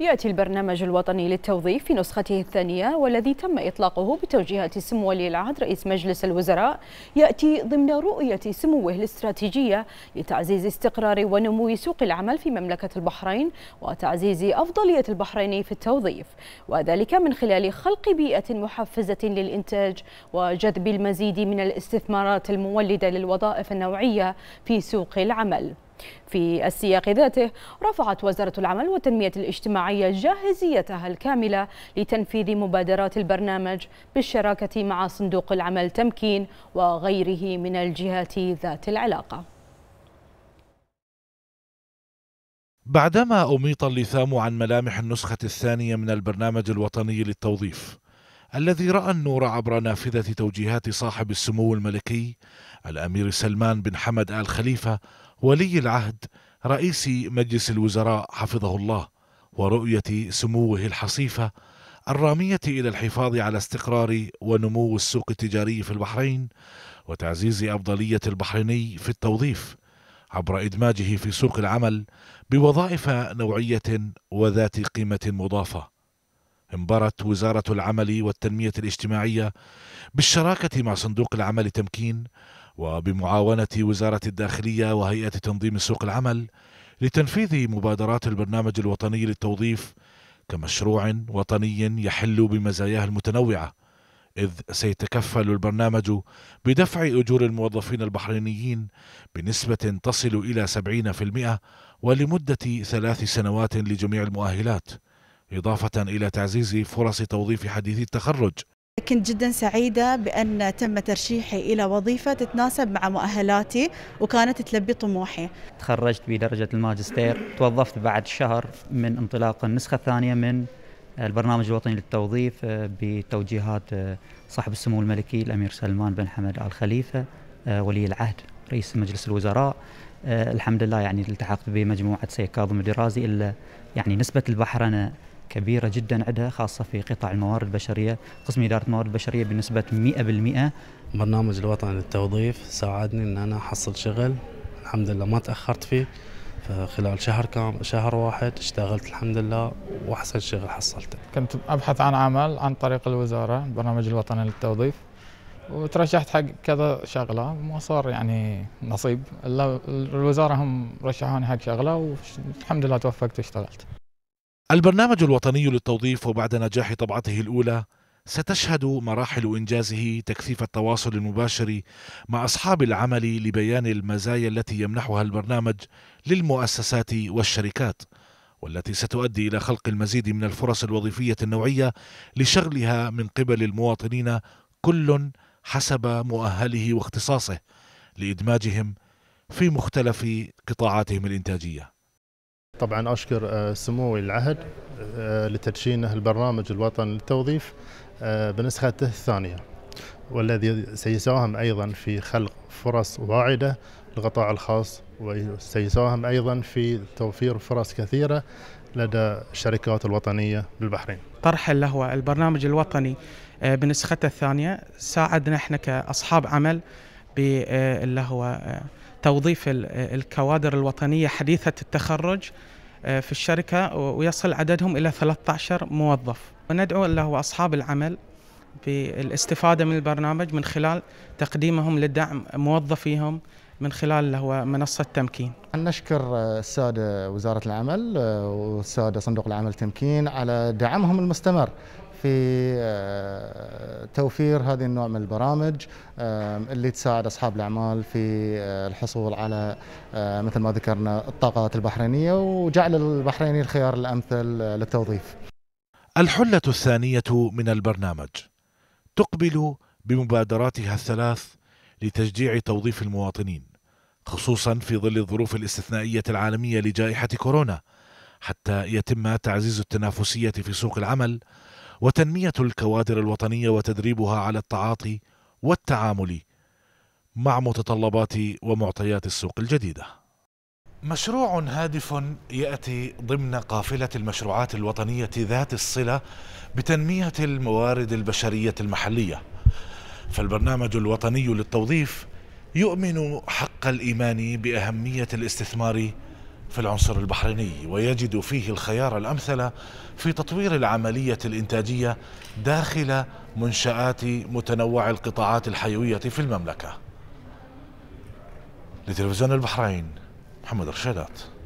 يأتي البرنامج الوطني للتوظيف في نسخته الثانية والذي تم إطلاقه بتوجيهات سمو ولي العهد رئيس مجلس الوزراء يأتي ضمن رؤية سموه الاستراتيجية لتعزيز استقرار ونمو سوق العمل في مملكة البحرين وتعزيز أفضلية البحرين في التوظيف وذلك من خلال خلق بيئة محفزة للإنتاج وجذب المزيد من الاستثمارات المولدة للوظائف النوعية في سوق العمل في السياق ذاته رفعت وزارة العمل والتنمية الاجتماعية جاهزيتها الكاملة لتنفيذ مبادرات البرنامج بالشراكة مع صندوق العمل تمكين وغيره من الجهات ذات العلاقة بعدما أميط اللثام عن ملامح النسخة الثانية من البرنامج الوطني للتوظيف الذي راى النور عبر نافذه توجيهات صاحب السمو الملكي الامير سلمان بن حمد ال خليفه ولي العهد رئيس مجلس الوزراء حفظه الله ورؤيه سموه الحصيفه الراميه الى الحفاظ على استقرار ونمو السوق التجاري في البحرين وتعزيز افضليه البحريني في التوظيف عبر ادماجه في سوق العمل بوظائف نوعيه وذات قيمه مضافه انبرت وزارة العمل والتنمية الاجتماعية بالشراكة مع صندوق العمل تمكين وبمعاونة وزارة الداخلية وهيئة تنظيم سوق العمل لتنفيذ مبادرات البرنامج الوطني للتوظيف كمشروع وطني يحل بمزاياه المتنوعة إذ سيتكفل البرنامج بدفع أجور الموظفين البحرينيين بنسبة تصل إلى 70% ولمدة ثلاث سنوات لجميع المؤهلات إضافة إلى تعزيز فرص توظيف حديثي التخرج كنت جدا سعيدة بأن تم ترشيحي إلى وظيفة تتناسب مع مؤهلاتي وكانت تلبي طموحي تخرجت بدرجة الماجستير توظفت بعد شهر من انطلاق النسخة الثانية من البرنامج الوطني للتوظيف آه، بتوجيهات آه، صاحب السمو الملكي الأمير سلمان بن حمد آل خليفة آه، ولي العهد رئيس مجلس الوزراء الحمد لله يعني التحقت بمجموعة سيد كاظم الدرازي إلا يعني نسبة البحرنة كبيرة جدا عندها خاصة في قطاع الموارد البشرية قسم إدارة الموارد البشرية بنسبة 100% برنامج الوطني للتوظيف ساعدني أن أنا أحصل شغل الحمد لله ما تأخرت فيه فخلال شهر كام شهر واحد اشتغلت الحمد لله واحسن شغل حصلته. كنت ابحث عن عمل عن طريق الوزاره البرنامج الوطني للتوظيف وترشحت حق كذا شغله ما صار يعني نصيب الا الوزاره هم رشحوني حق شغله والحمد لله توفقت واشتغلت. البرنامج الوطني للتوظيف وبعد نجاح طبعته الأولى ستشهد مراحل إنجازه تكثيف التواصل المباشر مع أصحاب العمل لبيان المزايا التي يمنحها البرنامج للمؤسسات والشركات والتي ستؤدي إلى خلق المزيد من الفرص الوظيفية النوعية لشغلها من قبل المواطنين كل حسب مؤهله واختصاصه لإدماجهم في مختلف قطاعاتهم الإنتاجية طبعا أشكر آه، سمو ولي العهد آه، لتدشين البرنامج الوطني للتوظيف آه، بنسخته الثانية والذي سيساهم أيضا في خلق فرص واعدة للقطاع الخاص وسيساهم أيضا في توفير فرص كثيرة لدى الشركات الوطنية بالبحرين طرح اللي هو البرنامج الوطني بنسخته الثانية ساعدنا احنا كأصحاب عمل باللي هو توظيف الكوادر الوطنية حديثة التخرج آه، في الشركة ويصل عددهم إلى 13 موظف وندعو له أصحاب العمل بالاستفادة من البرنامج من خلال تقديمهم لدعم موظفيهم من خلال اللي هو منصة تمكين نشكر آه، السادة وزارة العمل آه، والسادة صندوق العمل تمكين على دعمهم المستمر في آه، توفير هذه النوع من البرامج اللي تساعد اصحاب الاعمال في آه، الحصول على آه، مثل ما ذكرنا الطاقات البحرينيه وجعل البحريني الخيار الامثل للتوظيف. الحله الثانيه من البرنامج تقبل بمبادراتها الثلاث لتشجيع توظيف المواطنين خصوصا في ظل الظروف الاستثنائيه العالميه لجائحه كورونا حتى يتم تعزيز التنافسيه في سوق العمل وتنميه الكوادر الوطنيه وتدريبها على التعاطي والتعامل مع متطلبات ومعطيات السوق الجديده. مشروع هادف ياتي ضمن قافله المشروعات الوطنيه ذات الصله بتنميه الموارد البشريه المحليه. فالبرنامج الوطني للتوظيف يؤمن حق الايمان باهميه الاستثمار في العنصر البحريني ويجد فيه الخيار الأمثل في تطوير العملية الإنتاجية داخل منشآت متنوع القطاعات الحيوية في المملكة لتلفزيون البحرين محمد رشادات